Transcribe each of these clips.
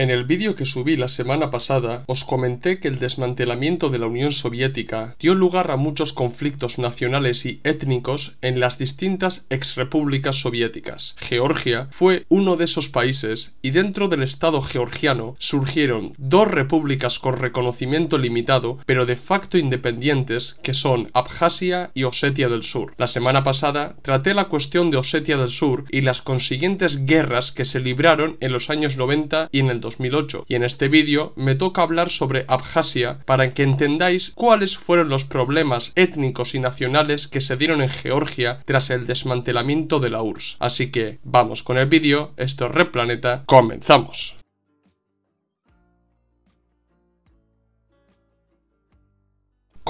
En el vídeo que subí la semana pasada os comenté que el desmantelamiento de la Unión Soviética dio lugar a muchos conflictos nacionales y étnicos en las distintas exrepúblicas soviéticas. Georgia fue uno de esos países y dentro del Estado georgiano surgieron dos repúblicas con reconocimiento limitado pero de facto independientes que son Abjasia y Osetia del Sur. La semana pasada traté la cuestión de Osetia del Sur y las consiguientes guerras que se libraron en los años 90 y en el y en este vídeo me toca hablar sobre Abjasia para que entendáis cuáles fueron los problemas étnicos y nacionales que se dieron en Georgia tras el desmantelamiento de la URSS. Así que vamos con el vídeo, esto es Replaneta, comenzamos.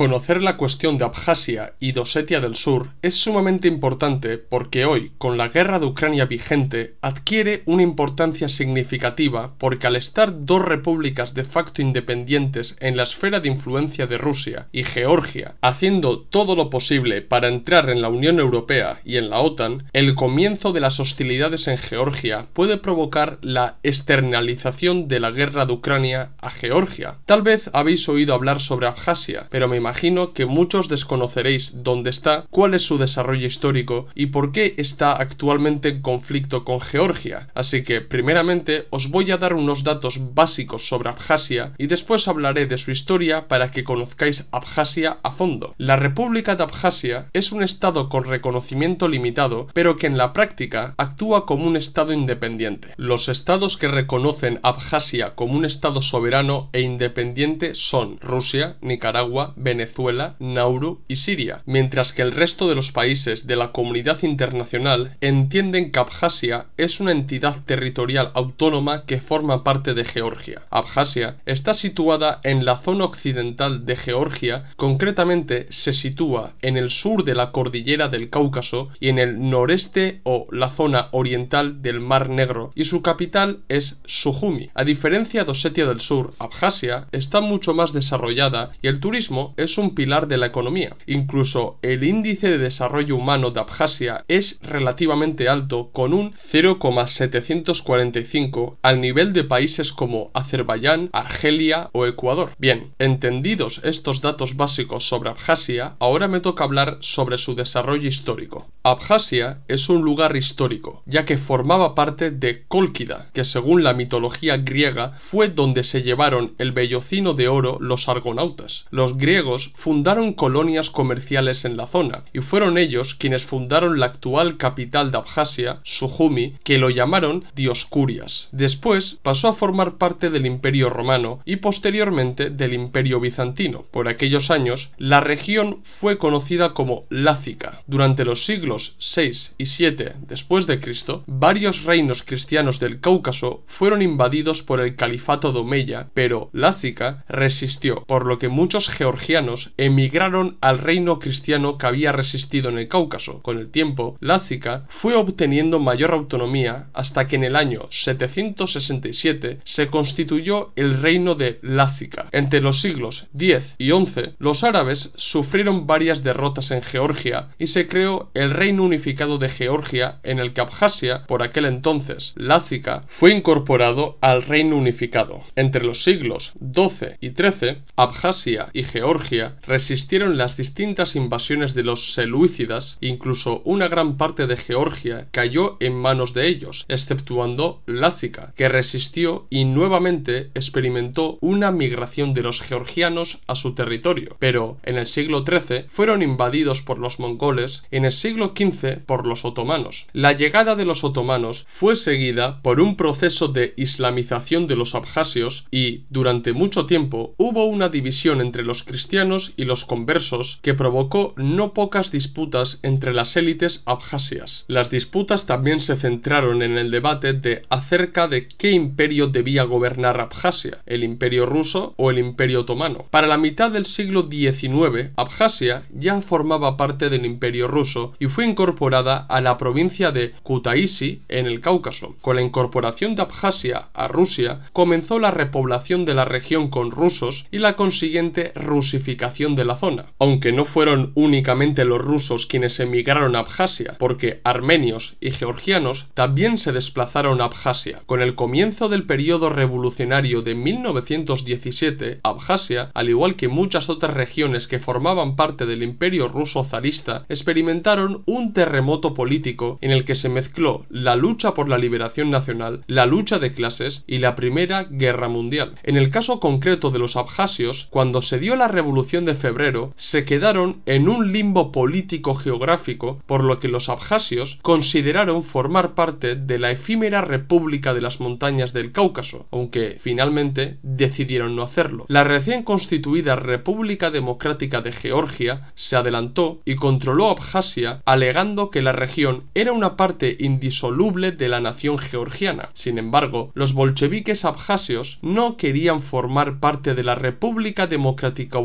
Conocer la cuestión de Abjasia y Dosetia del Sur es sumamente importante porque hoy, con la guerra de Ucrania vigente, adquiere una importancia significativa porque al estar dos repúblicas de facto independientes en la esfera de influencia de Rusia y Georgia, haciendo todo lo posible para entrar en la Unión Europea y en la OTAN, el comienzo de las hostilidades en Georgia puede provocar la externalización de la guerra de Ucrania a Georgia. Tal vez habéis oído hablar sobre Abjasia, pero me imagino imagino que muchos desconoceréis dónde está, cuál es su desarrollo histórico y por qué está actualmente en conflicto con Georgia. Así que, primeramente, os voy a dar unos datos básicos sobre Abjasia y después hablaré de su historia para que conozcáis Abjasia a fondo. La República de Abjasia es un estado con reconocimiento limitado, pero que en la práctica actúa como un estado independiente. Los estados que reconocen Abjasia como un estado soberano e independiente son Rusia, Nicaragua, Venezuela, Nauru y Siria, mientras que el resto de los países de la comunidad internacional entienden que Abjasia es una entidad territorial autónoma que forma parte de Georgia. Abjasia está situada en la zona occidental de Georgia, concretamente se sitúa en el sur de la cordillera del Cáucaso y en el noreste o la zona oriental del Mar Negro, y su capital es Sujumi. A diferencia de Osetia del Sur, Abjasia está mucho más desarrollada y el turismo es un pilar de la economía. Incluso el índice de desarrollo humano de Abjasia es relativamente alto con un 0,745 al nivel de países como Azerbaiyán, Argelia o Ecuador. Bien, entendidos estos datos básicos sobre Abjasia, ahora me toca hablar sobre su desarrollo histórico. Abjasia es un lugar histórico, ya que formaba parte de Cólquida, que según la mitología griega fue donde se llevaron el vellocino de oro los argonautas. Los griegos fundaron colonias comerciales en la zona, y fueron ellos quienes fundaron la actual capital de Abjasia, Sujumi, que lo llamaron Dioscurias. Después pasó a formar parte del Imperio Romano y posteriormente del Imperio Bizantino. Por aquellos años, la región fue conocida como Lácica. Durante los siglos 6 y 7 después de Cristo, varios reinos cristianos del Cáucaso fueron invadidos por el califato de Omeya, pero Lácica resistió, por lo que muchos georgianos emigraron al reino cristiano que había resistido en el Cáucaso. Con el tiempo, Lásica fue obteniendo mayor autonomía hasta que en el año 767 se constituyó el reino de Lásica. Entre los siglos X y XI, los árabes sufrieron varias derrotas en Georgia y se creó el reino unificado de Georgia en el que Abjasia, por aquel entonces Lásica, fue incorporado al reino unificado. Entre los siglos XII y XIII, Abjasia y Georgia resistieron las distintas invasiones de los selúcidas, incluso una gran parte de Georgia cayó en manos de ellos, exceptuando Lásica, que resistió y nuevamente experimentó una migración de los georgianos a su territorio, pero en el siglo XIII fueron invadidos por los mongoles, en el siglo XV por los otomanos. La llegada de los otomanos fue seguida por un proceso de islamización de los abjasios y, durante mucho tiempo, hubo una división entre los cristianos y los conversos que provocó no pocas disputas entre las élites abjasias. Las disputas también se centraron en el debate de acerca de qué imperio debía gobernar Abjasia, el imperio ruso o el imperio otomano. Para la mitad del siglo XIX, Abjasia ya formaba parte del imperio ruso y fue incorporada a la provincia de Kutaisi en el Cáucaso. Con la incorporación de Abjasia a Rusia, comenzó la repoblación de la región con rusos y la consiguiente rusificación de la zona, aunque no fueron únicamente los rusos quienes emigraron a Abjasia, porque armenios y georgianos también se desplazaron a Abjasia. Con el comienzo del periodo revolucionario de 1917, Abjasia, al igual que muchas otras regiones que formaban parte del imperio ruso zarista, experimentaron un terremoto político en el que se mezcló la lucha por la liberación nacional, la lucha de clases y la Primera Guerra Mundial. En el caso concreto de los abjasios, cuando se dio la revolución de Febrero se quedaron en un limbo político geográfico, por lo que los abjasios consideraron formar parte de la efímera República de las Montañas del Cáucaso, aunque finalmente decidieron no hacerlo. La recién constituida República Democrática de Georgia se adelantó y controló Abjasia alegando que la región era una parte indisoluble de la nación georgiana. Sin embargo, los bolcheviques abjasios no querían formar parte de la República Democrática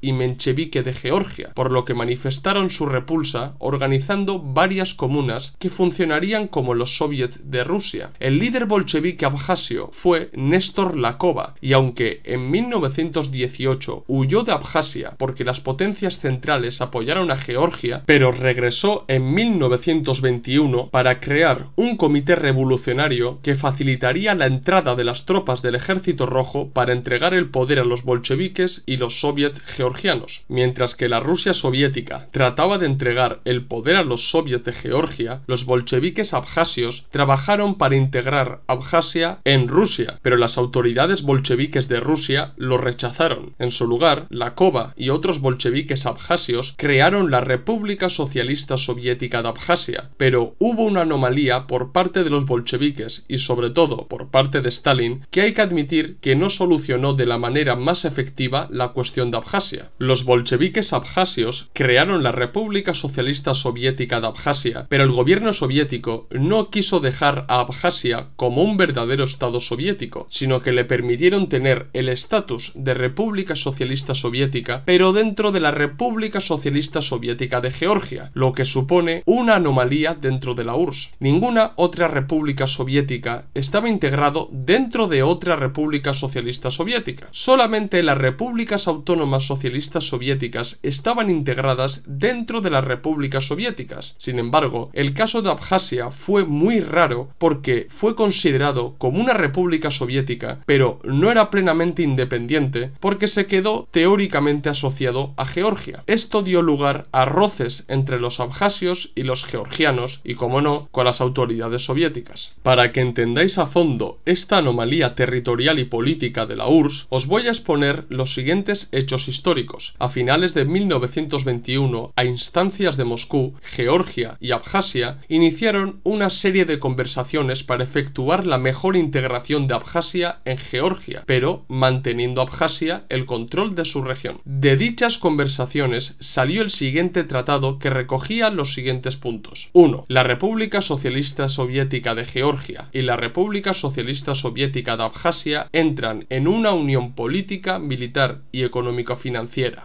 y menchevique de Georgia, por lo que manifestaron su repulsa organizando varias comunas que funcionarían como los soviets de Rusia. El líder bolchevique abjasio fue Néstor Lakova, y aunque en 1918 huyó de Abjasia porque las potencias centrales apoyaron a Georgia, pero regresó en 1921 para crear un comité revolucionario que facilitaría la entrada de las tropas del ejército rojo para entregar el poder a los bolcheviques y los soviets georgianos. Mientras que la Rusia soviética trataba de entregar el poder a los soviets de Georgia, los bolcheviques abjasios trabajaron para integrar Abjasia en Rusia, pero las autoridades bolcheviques de Rusia lo rechazaron. En su lugar, la kova y otros bolcheviques abjasios crearon la República Socialista Soviética de Abjasia, pero hubo una anomalía por parte de los bolcheviques y sobre todo por parte de Stalin que hay que admitir que no solucionó de la manera más efectiva la cuestión de Abjasia. Los bolcheviques abjasios crearon la República Socialista Soviética de Abjasia, pero el gobierno soviético no quiso dejar a Abjasia como un verdadero Estado soviético, sino que le permitieron tener el estatus de República Socialista Soviética, pero dentro de la República Socialista Soviética de Georgia, lo que supone una anomalía dentro de la URSS. Ninguna otra república soviética estaba integrado dentro de otra república socialista soviética. Solamente las repúblicas autónomas socialistas soviéticas estaban integradas dentro de las repúblicas soviéticas. Sin embargo, el caso de Abjasia fue muy raro porque fue considerado como una república soviética, pero no era plenamente independiente porque se quedó teóricamente asociado a Georgia. Esto dio lugar a roces entre los abjasios y los georgianos y, como no, con las autoridades soviéticas. Para que entendáis a fondo esta anomalía territorial y política de la URSS, os voy a exponer los siguientes hechos históricos. A finales de 1921, a instancias de Moscú, Georgia y Abjasia iniciaron una serie de conversaciones para efectuar la mejor integración de Abjasia en Georgia, pero manteniendo Abjasia el control de su región. De dichas conversaciones salió el siguiente tratado que recogía los siguientes puntos. 1. La República Socialista Soviética de Georgia y la República Socialista Soviética de Abjasia entran en una unión política, militar y económica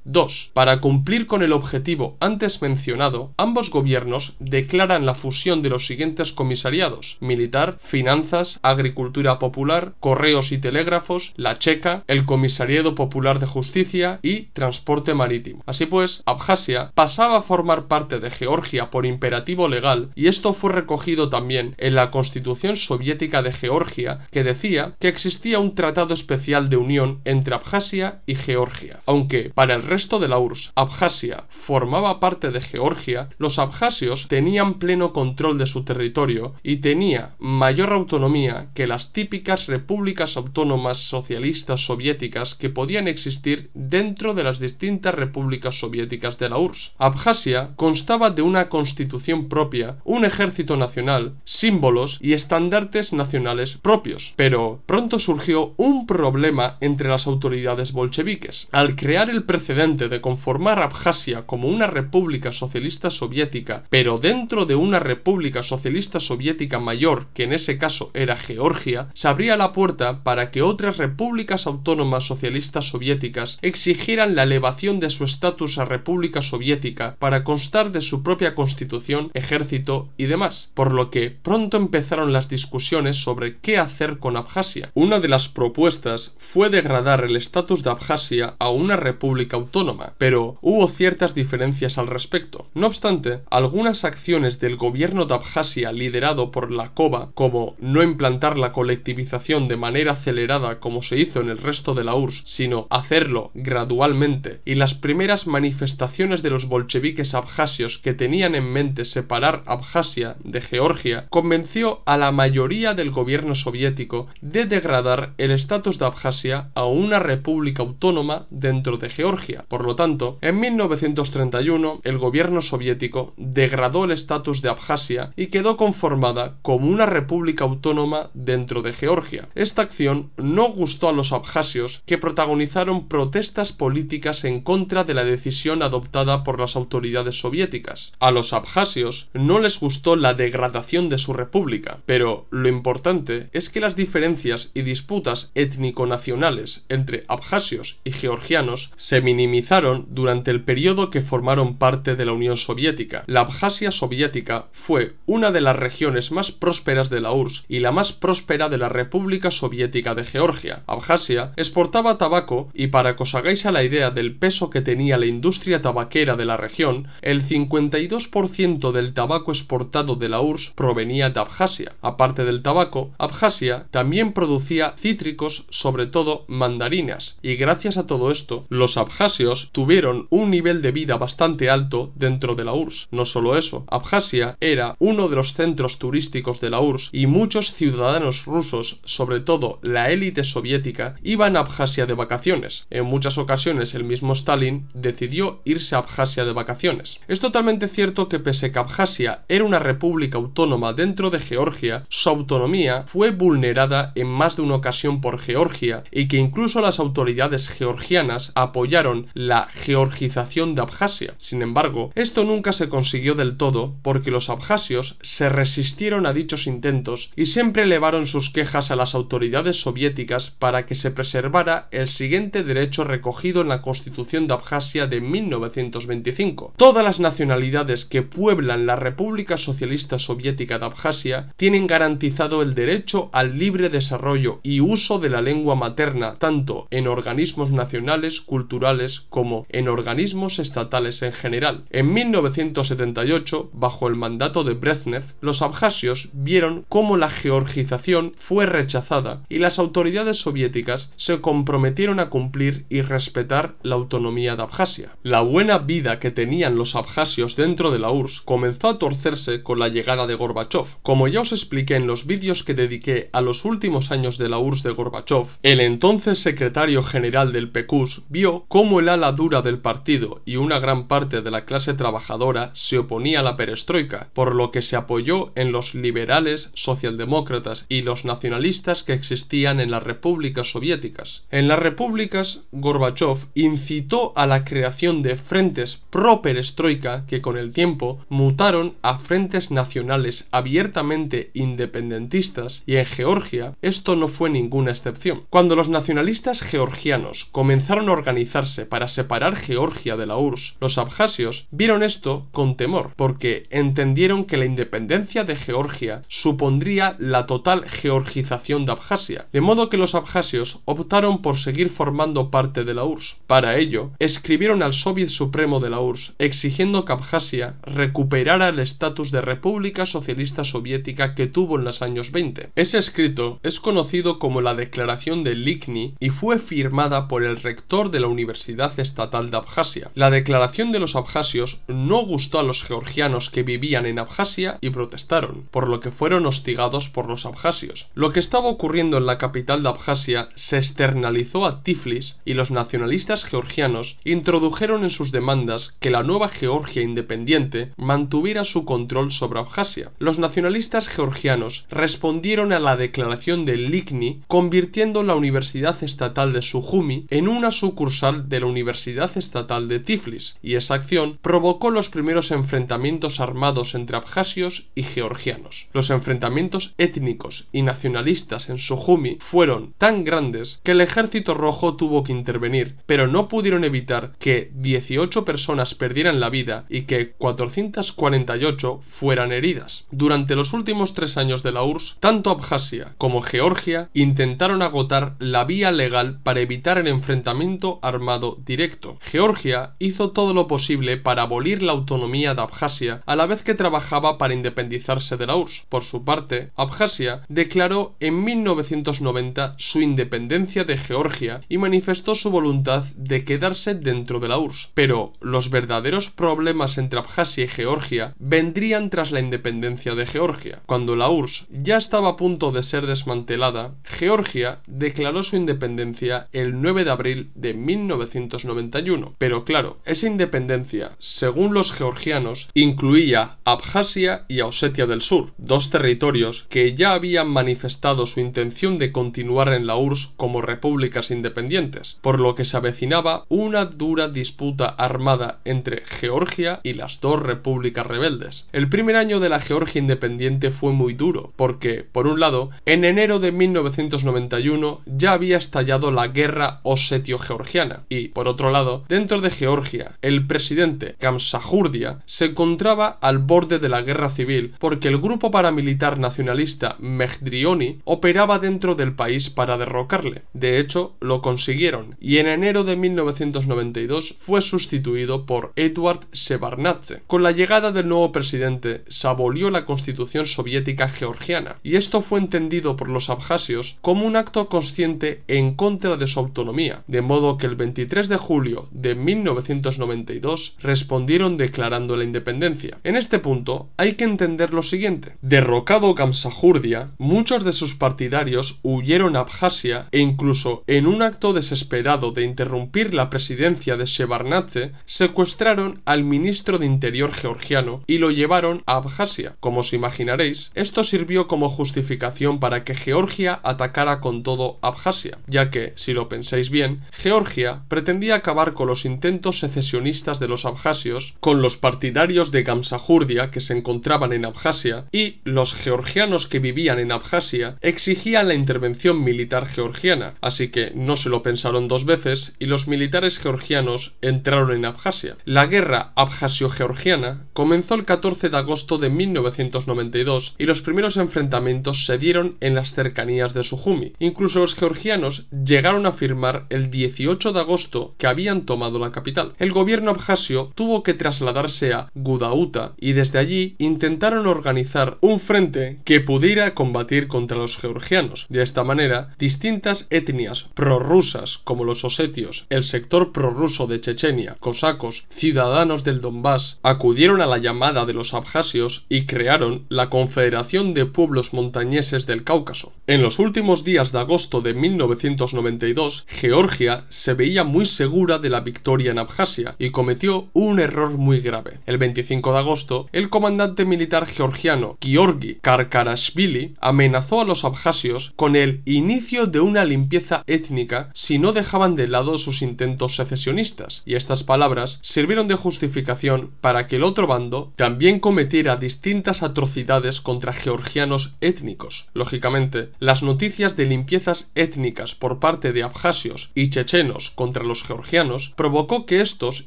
2. Para cumplir con el objetivo antes mencionado, ambos gobiernos declaran la fusión de los siguientes comisariados militar, finanzas, agricultura popular, correos y telégrafos, la checa, el comisariado popular de justicia y transporte marítimo. Así pues, Abjasia pasaba a formar parte de Georgia por imperativo legal y esto fue recogido también en la constitución soviética de Georgia que decía que existía un tratado especial de unión entre Abjasia y Georgia. Aunque para el resto de la URSS Abjasia formaba parte de Georgia, los abjasios tenían pleno control de su territorio y tenía mayor autonomía que las típicas repúblicas autónomas socialistas soviéticas que podían existir dentro de las distintas repúblicas soviéticas de la URSS. Abjasia constaba de una constitución propia, un ejército nacional, símbolos y estandartes nacionales propios. Pero pronto surgió un problema entre las autoridades bolcheviques, crear el precedente de conformar Abjasia como una república socialista soviética, pero dentro de una república socialista soviética mayor, que en ese caso era Georgia, se abría la puerta para que otras repúblicas autónomas socialistas soviéticas exigieran la elevación de su estatus a república soviética para constar de su propia constitución, ejército y demás, por lo que pronto empezaron las discusiones sobre qué hacer con Abjasia. Una de las propuestas fue degradar el estatus de Abjasia a un una república autónoma, pero hubo ciertas diferencias al respecto. No obstante, algunas acciones del gobierno de Abjasia liderado por la COBA, como no implantar la colectivización de manera acelerada como se hizo en el resto de la URSS, sino hacerlo gradualmente, y las primeras manifestaciones de los bolcheviques abjasios que tenían en mente separar Abjasia de Georgia, convenció a la mayoría del gobierno soviético de degradar el estatus de Abjasia a una república autónoma de de Georgia. Por lo tanto, en 1931 el gobierno soviético degradó el estatus de Abjasia y quedó conformada como una república autónoma dentro de Georgia. Esta acción no gustó a los abjasios que protagonizaron protestas políticas en contra de la decisión adoptada por las autoridades soviéticas. A los abjasios no les gustó la degradación de su república, pero lo importante es que las diferencias y disputas étnico-nacionales entre abjasios y georgianos se minimizaron durante el periodo que formaron parte de la Unión Soviética. La Abjasia soviética fue una de las regiones más prósperas de la URSS y la más próspera de la República Soviética de Georgia. Abjasia exportaba tabaco y para que os hagáis a la idea del peso que tenía la industria tabaquera de la región, el 52% del tabaco exportado de la URSS provenía de Abjasia. Aparte del tabaco, Abjasia también producía cítricos, sobre todo mandarinas, y gracias a todo esto los abjasios tuvieron un nivel de vida bastante alto dentro de la URSS. No solo eso, Abjasia era uno de los centros turísticos de la URSS y muchos ciudadanos rusos, sobre todo la élite soviética, iban a Abjasia de vacaciones. En muchas ocasiones el mismo Stalin decidió irse a Abjasia de vacaciones. Es totalmente cierto que pese que Abjasia era una república autónoma dentro de Georgia, su autonomía fue vulnerada en más de una ocasión por Georgia y que incluso las autoridades georgianas apoyaron la georgización de Abjasia. Sin embargo, esto nunca se consiguió del todo porque los abjasios se resistieron a dichos intentos y siempre elevaron sus quejas a las autoridades soviéticas para que se preservara el siguiente derecho recogido en la Constitución de Abjasia de 1925. Todas las nacionalidades que pueblan la República Socialista Soviética de Abjasia tienen garantizado el derecho al libre desarrollo y uso de la lengua materna tanto en organismos nacionales culturales como en organismos estatales en general. En 1978, bajo el mandato de Brezhnev, los abjasios vieron cómo la georgización fue rechazada y las autoridades soviéticas se comprometieron a cumplir y respetar la autonomía de Abjasia. La buena vida que tenían los abjasios dentro de la URSS comenzó a torcerse con la llegada de Gorbachev. Como ya os expliqué en los vídeos que dediqué a los últimos años de la URSS de Gorbachev, el entonces secretario general del PECUS vio cómo el ala dura del partido y una gran parte de la clase trabajadora se oponía a la perestroika, por lo que se apoyó en los liberales, socialdemócratas y los nacionalistas que existían en las repúblicas soviéticas. En las repúblicas, Gorbachev incitó a la creación de frentes pro perestroika que con el tiempo mutaron a frentes nacionales abiertamente independentistas y en Georgia esto no fue ninguna excepción. Cuando los nacionalistas georgianos comenzaron organizarse para separar Georgia de la URSS, los abjasios vieron esto con temor, porque entendieron que la independencia de Georgia supondría la total georgización de Abjasia, de modo que los abjasios optaron por seguir formando parte de la URSS. Para ello, escribieron al Soviet Supremo de la URSS exigiendo que Abjasia recuperara el estatus de República Socialista Soviética que tuvo en los años 20. Ese escrito es conocido como la Declaración de Likni y fue firmada por el rector de la Universidad Estatal de Abjasia. La declaración de los abjasios no gustó a los georgianos que vivían en Abjasia y protestaron, por lo que fueron hostigados por los abjasios. Lo que estaba ocurriendo en la capital de Abjasia se externalizó a Tiflis y los nacionalistas georgianos introdujeron en sus demandas que la nueva Georgia independiente mantuviera su control sobre Abjasia. Los nacionalistas georgianos respondieron a la declaración de Likni, convirtiendo la Universidad Estatal de Sujumi en una sucursal de la Universidad Estatal de Tiflis, y esa acción provocó los primeros enfrentamientos armados entre abjasios y georgianos. Los enfrentamientos étnicos y nacionalistas en Sujumi fueron tan grandes que el ejército rojo tuvo que intervenir, pero no pudieron evitar que 18 personas perdieran la vida y que 448 fueran heridas. Durante los últimos tres años de la URSS, tanto Abjasia como Georgia intentaron agotar la vía legal para evitar el enfrentamiento armado directo. Georgia hizo todo lo posible para abolir la autonomía de Abjasia a la vez que trabajaba para independizarse de la URSS. Por su parte, Abjasia declaró en 1990 su independencia de Georgia y manifestó su voluntad de quedarse dentro de la URSS. Pero los verdaderos problemas entre Abjasia y Georgia vendrían tras la independencia de Georgia. Cuando la URSS ya estaba a punto de ser desmantelada, Georgia declaró su independencia el 9 de abril de 1991. Pero claro, esa independencia, según los georgianos, incluía Abjasia y Osetia del Sur, dos territorios que ya habían manifestado su intención de continuar en la URSS como repúblicas independientes, por lo que se avecinaba una dura disputa armada entre Georgia y las dos repúblicas rebeldes. El primer año de la Georgia independiente fue muy duro, porque, por un lado, en enero de 1991 ya había estallado la guerra osetio georgiana. Y, por otro lado, dentro de Georgia, el presidente Kamsahurdia, se encontraba al borde de la guerra civil porque el grupo paramilitar nacionalista Mehdrioni operaba dentro del país para derrocarle. De hecho, lo consiguieron y en enero de 1992 fue sustituido por Edward Sebarnadze. Con la llegada del nuevo presidente se abolió la constitución soviética georgiana y esto fue entendido por los abjasios como un acto consciente en contra de su autonomía, de modo que el 23 de julio de 1992 respondieron declarando la independencia. En este punto hay que entender lo siguiente. Derrocado Gamsajurdia, muchos de sus partidarios huyeron a Abjasia e incluso en un acto desesperado de interrumpir la presidencia de Shevardnadze, secuestraron al ministro de Interior georgiano y lo llevaron a Abjasia. Como os imaginaréis, esto sirvió como justificación para que Georgia atacara con todo Abjasia, ya que, si lo pensáis bien, Georgia pretendía acabar con los intentos secesionistas de los abjasios, con los partidarios de Gamsajurdia que se encontraban en Abjasia, y los georgianos que vivían en Abjasia exigían la intervención militar georgiana, así que no se lo pensaron dos veces y los militares georgianos entraron en Abjasia. La guerra abjasio-georgiana comenzó el 14 de agosto de 1992 y los primeros enfrentamientos se dieron en las cercanías de Sujumi. Incluso los georgianos llegaron a firmar el 10 18 de agosto que habían tomado la capital. El gobierno abjasio tuvo que trasladarse a Gudauta y desde allí intentaron organizar un frente que pudiera combatir contra los georgianos. De esta manera, distintas etnias prorrusas como los osetios, el sector prorruso de Chechenia, cosacos, ciudadanos del Donbass, acudieron a la llamada de los abjasios y crearon la Confederación de Pueblos Montañeses del Cáucaso. En los últimos días de agosto de 1992, Georgia se veía muy segura de la victoria en Abjasia y cometió un error muy grave. El 25 de agosto, el comandante militar georgiano Georgi Karkarashvili amenazó a los abjasios con el inicio de una limpieza étnica si no dejaban de lado sus intentos secesionistas, y estas palabras sirvieron de justificación para que el otro bando también cometiera distintas atrocidades contra georgianos étnicos. Lógicamente, las noticias de limpiezas étnicas por parte de abjasios y chechenos contra los georgianos provocó que estos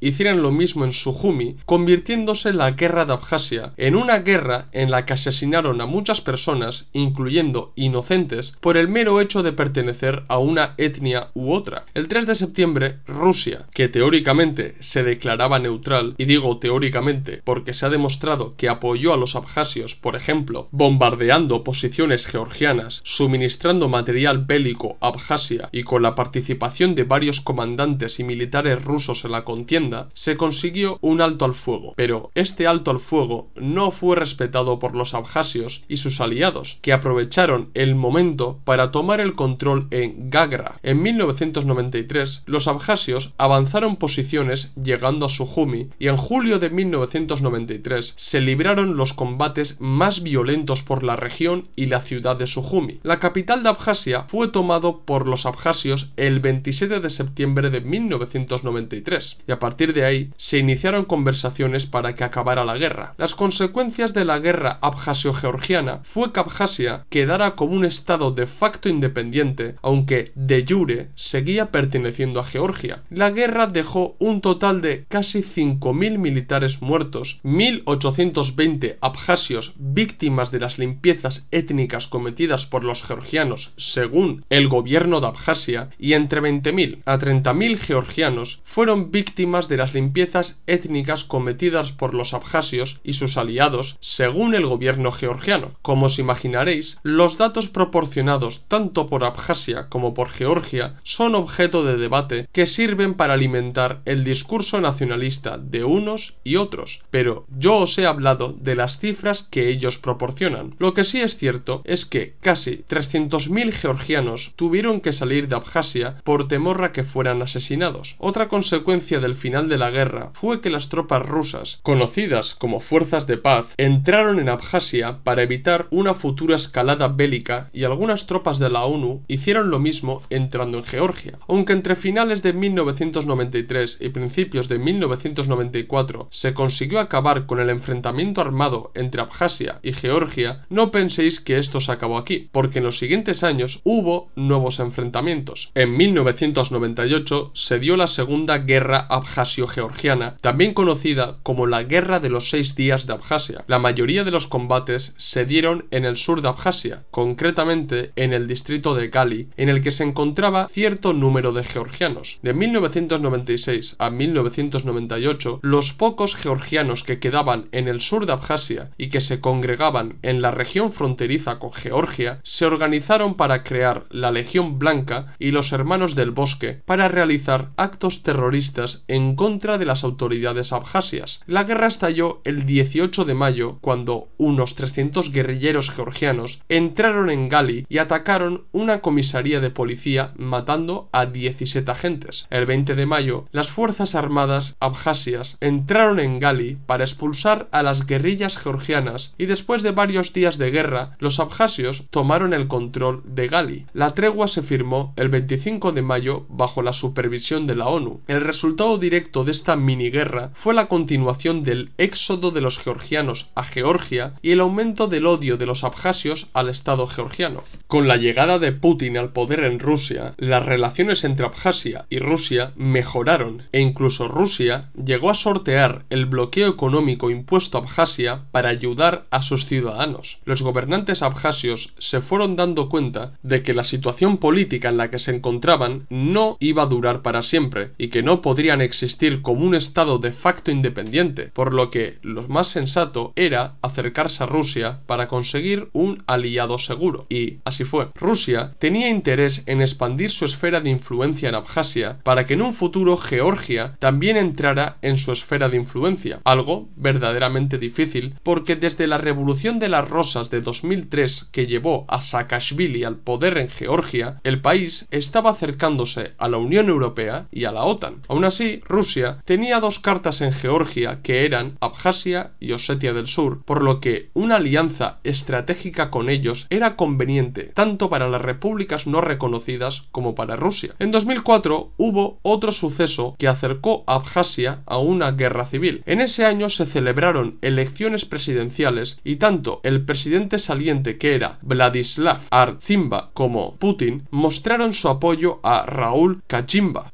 hicieran lo mismo en Sujumi, convirtiéndose la guerra de Abjasia en una guerra en la que asesinaron a muchas personas, incluyendo inocentes, por el mero hecho de pertenecer a una etnia u otra. El 3 de septiembre, Rusia, que teóricamente se declaraba neutral, y digo teóricamente porque se ha demostrado que apoyó a los abjasios, por ejemplo, bombardeando posiciones georgianas, suministrando material bélico a Abjasia y con la participación de varios comandantes y militares rusos en la contienda, se consiguió un alto al fuego, pero este alto al fuego no fue respetado por los abjasios y sus aliados, que aprovecharon el momento para tomar el control en Gagra. En 1993, los abjasios avanzaron posiciones llegando a Sujumi y en julio de 1993 se libraron los combates más violentos por la región y la ciudad de Sujumi. La capital de Abjasia fue tomado por los abjasios el 27 de de septiembre de 1993, y a partir de ahí se iniciaron conversaciones para que acabara la guerra. Las consecuencias de la guerra abjasio-georgiana fue que Abjasia quedara como un estado de facto independiente, aunque de jure seguía perteneciendo a Georgia. La guerra dejó un total de casi 5.000 militares muertos, 1.820 abjasios víctimas de las limpiezas étnicas cometidas por los georgianos según el gobierno de Abjasia y entre 20.000 a 30.000 georgianos fueron víctimas de las limpiezas étnicas cometidas por los abjasios y sus aliados según el gobierno georgiano. Como os imaginaréis, los datos proporcionados tanto por Abjasia como por Georgia son objeto de debate que sirven para alimentar el discurso nacionalista de unos y otros, pero yo os he hablado de las cifras que ellos proporcionan. Lo que sí es cierto es que casi 300.000 georgianos tuvieron que salir de Abjasia por temor que fueran asesinados. Otra consecuencia del final de la guerra fue que las tropas rusas, conocidas como fuerzas de paz, entraron en Abjasia para evitar una futura escalada bélica y algunas tropas de la ONU hicieron lo mismo entrando en Georgia. Aunque entre finales de 1993 y principios de 1994 se consiguió acabar con el enfrentamiento armado entre Abjasia y Georgia, no penséis que esto se acabó aquí, porque en los siguientes años hubo nuevos enfrentamientos. En 1990 se dio la Segunda Guerra Abjasio-Georgiana, también conocida como la Guerra de los Seis Días de Abjasia. La mayoría de los combates se dieron en el sur de Abjasia, concretamente en el distrito de Gali, en el que se encontraba cierto número de georgianos. De 1996 a 1998, los pocos georgianos que quedaban en el sur de Abjasia y que se congregaban en la región fronteriza con Georgia se organizaron para crear la Legión Blanca y los Hermanos del Bosque para realizar actos terroristas en contra de las autoridades abjasias. La guerra estalló el 18 de mayo cuando unos 300 guerrilleros georgianos entraron en Gali y atacaron una comisaría de policía matando a 17 agentes. El 20 de mayo, las Fuerzas Armadas abjasias entraron en Gali para expulsar a las guerrillas georgianas y después de varios días de guerra, los abjasios tomaron el control de Gali. La tregua se firmó el 25 de mayo bajo la supervisión de la ONU. El resultado directo de esta miniguerra fue la continuación del éxodo de los georgianos a Georgia y el aumento del odio de los abjasios al Estado georgiano. Con la llegada de Putin al poder en Rusia, las relaciones entre Abjasia y Rusia mejoraron e incluso Rusia llegó a sortear el bloqueo económico impuesto a Abjasia para ayudar a sus ciudadanos. Los gobernantes abjasios se fueron dando cuenta de que la situación política en la que se encontraban no no iba a durar para siempre y que no podrían existir como un Estado de facto independiente, por lo que lo más sensato era acercarse a Rusia para conseguir un aliado seguro. Y así fue. Rusia tenía interés en expandir su esfera de influencia en Abjasia para que en un futuro Georgia también entrara en su esfera de influencia, algo verdaderamente difícil porque desde la Revolución de las Rosas de 2003 que llevó a Saakashvili al poder en Georgia, el país estaba acercándose a la Unión Europea y a la OTAN. Aún así, Rusia tenía dos cartas en Georgia que eran Abjasia y Osetia del Sur, por lo que una alianza estratégica con ellos era conveniente tanto para las repúblicas no reconocidas como para Rusia. En 2004 hubo otro suceso que acercó a Abjasia a una guerra civil. En ese año se celebraron elecciones presidenciales y tanto el presidente saliente que era Vladislav Archimba como Putin mostraron su apoyo a Raúl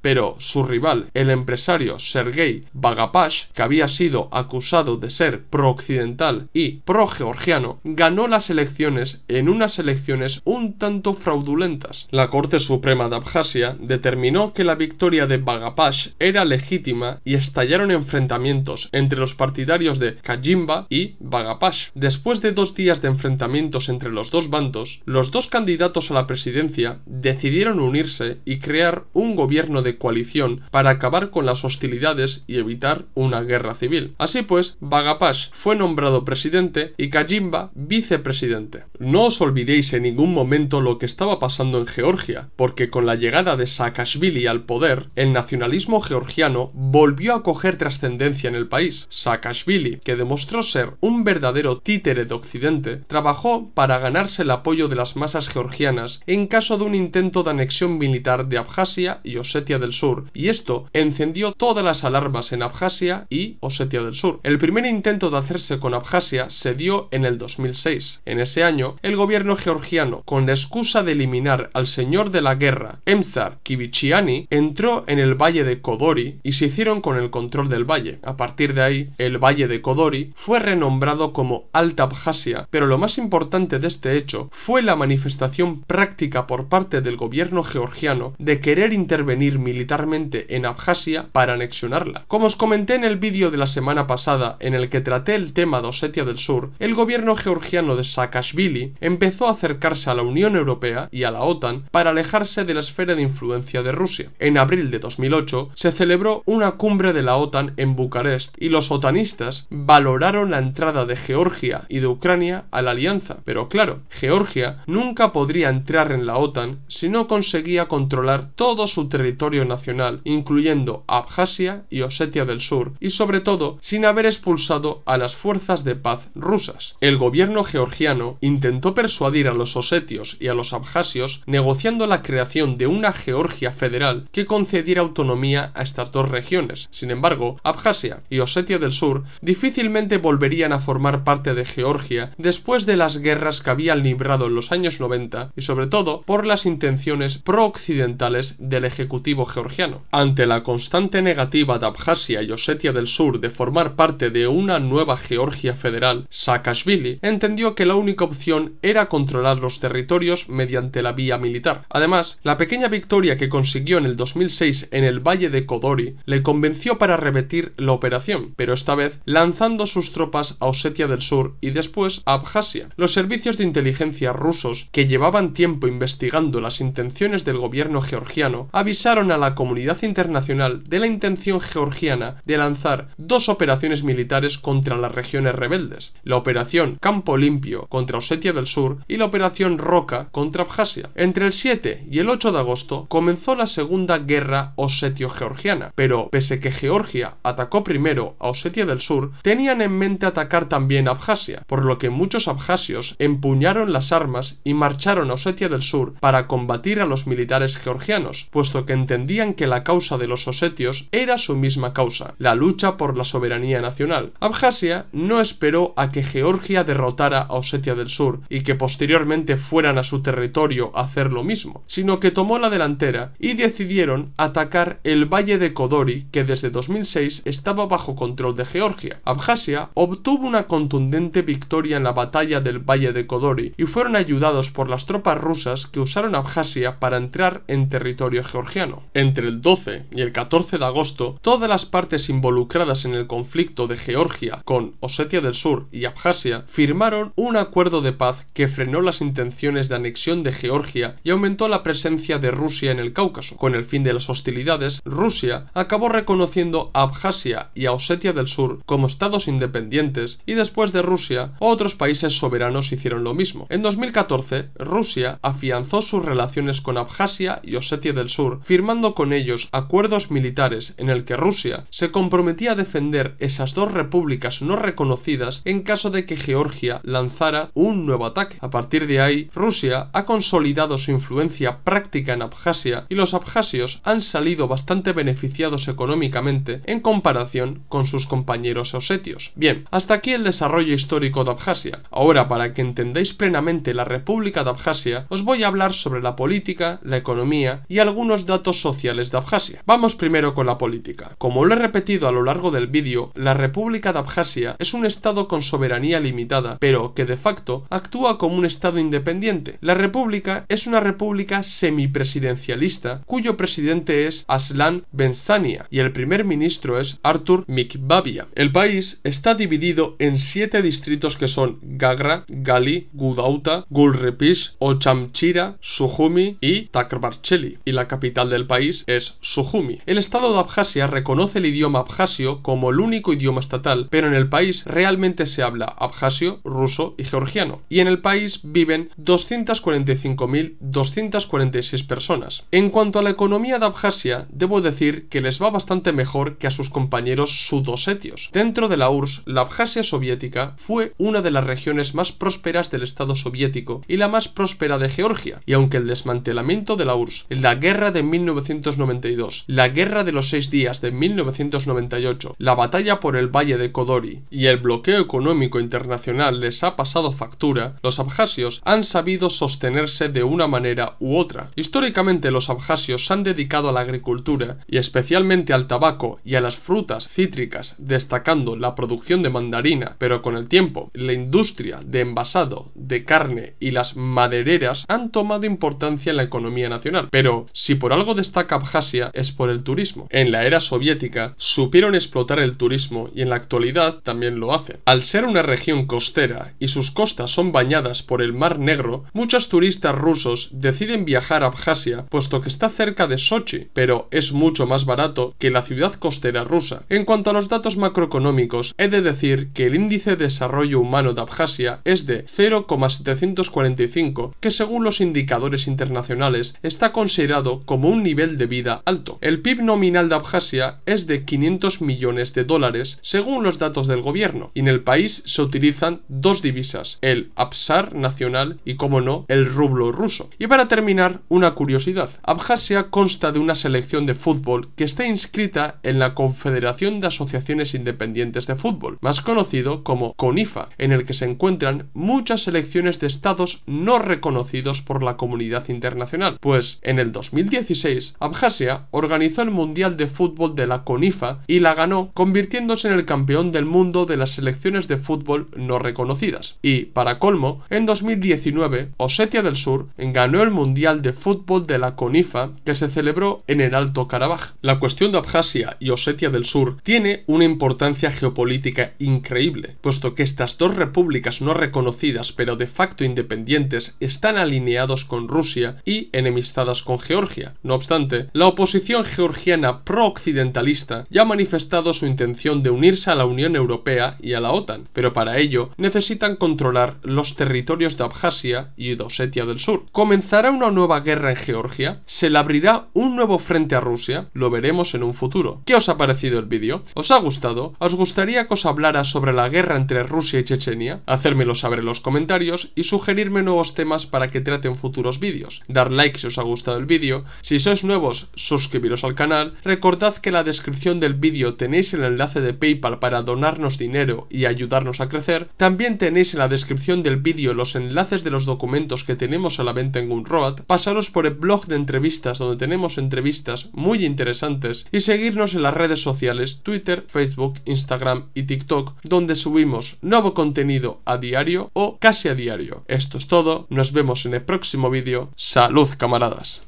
pero su rival, el empresario Sergei Bagapash, que había sido acusado de ser prooccidental y pro-georgiano, ganó las elecciones en unas elecciones un tanto fraudulentas. La Corte Suprema de Abjasia determinó que la victoria de Bagapash era legítima y estallaron enfrentamientos entre los partidarios de Kajimba y Bagapash. Después de dos días de enfrentamientos entre los dos bandos, los dos candidatos a la presidencia decidieron unirse y crear un gobierno de coalición para acabar con las hostilidades y evitar una guerra civil. Así pues, Bagapash fue nombrado presidente y Kajimba vicepresidente. No os olvidéis en ningún momento lo que estaba pasando en Georgia, porque con la llegada de Saakashvili al poder, el nacionalismo georgiano volvió a coger trascendencia en el país. Saakashvili, que demostró ser un verdadero títere de Occidente, trabajó para ganarse el apoyo de las masas georgianas en caso de un intento de anexión militar de Abkhazia y Osetia del Sur, y esto encendió todas las alarmas en Abjasia y Osetia del Sur. El primer intento de hacerse con Abjasia se dio en el 2006. En ese año, el gobierno georgiano, con la excusa de eliminar al señor de la guerra, emsar Kivichiani, entró en el valle de Kodori y se hicieron con el control del valle. A partir de ahí, el valle de Kodori fue renombrado como Alta Abjasia, pero lo más importante de este hecho fue la manifestación práctica por parte del gobierno georgiano de que querer intervenir militarmente en Abjasia para anexionarla. Como os comenté en el vídeo de la semana pasada en el que traté el tema de Osetia del Sur, el gobierno georgiano de Saakashvili empezó a acercarse a la Unión Europea y a la OTAN para alejarse de la esfera de influencia de Rusia. En abril de 2008 se celebró una cumbre de la OTAN en Bucarest y los otanistas valoraron la entrada de Georgia y de Ucrania a la alianza. Pero claro, Georgia nunca podría entrar en la OTAN si no conseguía controlar todo su territorio nacional, incluyendo Abjasia y Osetia del Sur, y sobre todo sin haber expulsado a las fuerzas de paz rusas. El gobierno georgiano intentó persuadir a los osetios y a los abjasios negociando la creación de una Georgia federal que concediera autonomía a estas dos regiones. Sin embargo, Abjasia y Osetia del Sur difícilmente volverían a formar parte de Georgia después de las guerras que habían librado en los años 90 y sobre todo por las intenciones prooccidentales del Ejecutivo georgiano. Ante la constante negativa de Abjasia y Osetia del Sur de formar parte de una nueva Georgia federal, Saakashvili entendió que la única opción era controlar los territorios mediante la vía militar. Además, la pequeña victoria que consiguió en el 2006 en el valle de Kodori le convenció para repetir la operación, pero esta vez lanzando sus tropas a Osetia del Sur y después a Abjasia. Los servicios de inteligencia rusos, que llevaban tiempo investigando las intenciones del gobierno georgiano, avisaron a la comunidad internacional de la intención georgiana de lanzar dos operaciones militares contra las regiones rebeldes, la operación Campo Limpio contra Osetia del Sur y la operación Roca contra Abjasia. Entre el 7 y el 8 de agosto comenzó la Segunda Guerra Osetio-Georgiana, pero pese que Georgia atacó primero a Osetia del Sur, tenían en mente atacar también Abjasia, por lo que muchos abjasios empuñaron las armas y marcharon a Osetia del Sur para combatir a los militares georgianos puesto que entendían que la causa de los osetios era su misma causa, la lucha por la soberanía nacional. Abjasia no esperó a que Georgia derrotara a Osetia del Sur y que posteriormente fueran a su territorio a hacer lo mismo, sino que tomó la delantera y decidieron atacar el valle de Kodori que desde 2006 estaba bajo control de Georgia. Abjasia obtuvo una contundente victoria en la batalla del valle de Kodori y fueron ayudados por las tropas rusas que usaron Abjasia para entrar en territorio territorio georgiano. Entre el 12 y el 14 de agosto, todas las partes involucradas en el conflicto de Georgia con Osetia del Sur y Abjasia firmaron un acuerdo de paz que frenó las intenciones de anexión de Georgia y aumentó la presencia de Rusia en el Cáucaso. Con el fin de las hostilidades, Rusia acabó reconociendo a Abjasia y a Osetia del Sur como estados independientes y después de Rusia, otros países soberanos hicieron lo mismo. En 2014, Rusia afianzó sus relaciones con Abjasia y Osetia del Sur, firmando con ellos acuerdos militares en el que Rusia se comprometía a defender esas dos repúblicas no reconocidas en caso de que Georgia lanzara un nuevo ataque. A partir de ahí, Rusia ha consolidado su influencia práctica en Abjasia y los abjasios han salido bastante beneficiados económicamente en comparación con sus compañeros osetios. Bien, hasta aquí el desarrollo histórico de Abjasia. Ahora, para que entendáis plenamente la República de Abjasia, os voy a hablar sobre la política, la economía y algunos datos sociales de Abjasia. Vamos primero con la política. Como lo he repetido a lo largo del vídeo, la República de Abjasia es un estado con soberanía limitada, pero que de facto actúa como un estado independiente. La república es una república semipresidencialista cuyo presidente es Aslan Bensania y el primer ministro es Artur Mikbabia. El país está dividido en siete distritos que son Gagra, Gali, Gudauta, Gulrepish, Ochamchira, Suhumi y Takrbarcheli y la capital del país es Sujumi. El estado de Abjasia reconoce el idioma abjasio como el único idioma estatal, pero en el país realmente se habla abjasio, ruso y georgiano. Y en el país viven 245.246 personas. En cuanto a la economía de Abjasia, debo decir que les va bastante mejor que a sus compañeros sudosetios. Dentro de la URSS, la Abjasia soviética fue una de las regiones más prósperas del Estado soviético y la más próspera de Georgia, y aunque el desmantelamiento de la URSS, el la Guerra de 1992, La Guerra de los Seis Días de 1998, la batalla por el Valle de Kodori y el bloqueo económico internacional les ha pasado factura, los abjasios han sabido sostenerse de una manera u otra. Históricamente los abjasios se han dedicado a la agricultura y especialmente al tabaco y a las frutas cítricas, destacando la producción de mandarina, pero con el tiempo la industria de envasado, de carne y las madereras han tomado importancia en la economía nacional. Pero si por algo destaca Abjasia es por el turismo. En la era soviética supieron explotar el turismo y en la actualidad también lo hacen. Al ser una región costera y sus costas son bañadas por el Mar Negro, muchos turistas rusos deciden viajar a Abjasia puesto que está cerca de Sochi, pero es mucho más barato que la ciudad costera rusa. En cuanto a los datos macroeconómicos, he de decir que el índice de desarrollo humano de Abjasia es de 0,745, que según los indicadores internacionales está considerado como un nivel de vida alto. El PIB nominal de Abjasia es de 500 millones de dólares según los datos del gobierno y en el país se utilizan dos divisas, el Absar nacional y como no, el rublo ruso. Y para terminar, una curiosidad. Abjasia consta de una selección de fútbol que está inscrita en la Confederación de Asociaciones Independientes de Fútbol, más conocido como CONIFA, en el que se encuentran muchas selecciones de estados no reconocidos por la comunidad internacional, pues en el 2016, Abjasia organizó el Mundial de Fútbol de la CONIFA y la ganó, convirtiéndose en el campeón del mundo de las selecciones de fútbol no reconocidas. Y, para colmo, en 2019, Osetia del Sur ganó el Mundial de Fútbol de la CONIFA que se celebró en el Alto Karabaj. La cuestión de Abjasia y Osetia del Sur tiene una importancia geopolítica increíble, puesto que estas dos repúblicas no reconocidas pero de facto independientes están alineados con Rusia y enemistadas con Georgia. No obstante, la oposición georgiana pro-occidentalista ya ha manifestado su intención de unirse a la Unión Europea y a la OTAN, pero para ello necesitan controlar los territorios de Abjasia y de Osetia del Sur. ¿Comenzará una nueva guerra en Georgia? ¿Se le abrirá un nuevo frente a Rusia? Lo veremos en un futuro. ¿Qué os ha parecido el vídeo? ¿Os ha gustado? ¿Os gustaría que os hablara sobre la guerra entre Rusia y Chechenia? Hacérmelo saber en los comentarios y sugerirme nuevos temas para que traten futuros vídeos. Dar like si os ha gustado el vídeo. Si sois nuevos, suscribiros al canal. Recordad que en la descripción del vídeo tenéis el enlace de PayPal para donarnos dinero y ayudarnos a crecer. También tenéis en la descripción del vídeo los enlaces de los documentos que tenemos a la venta en Gumroad. Pasaros por el blog de entrevistas donde tenemos entrevistas muy interesantes y seguirnos en las redes sociales Twitter, Facebook, Instagram y TikTok donde subimos nuevo contenido a diario o casi a diario. Esto es todo, nos vemos en el próximo vídeo. Salud camaradas.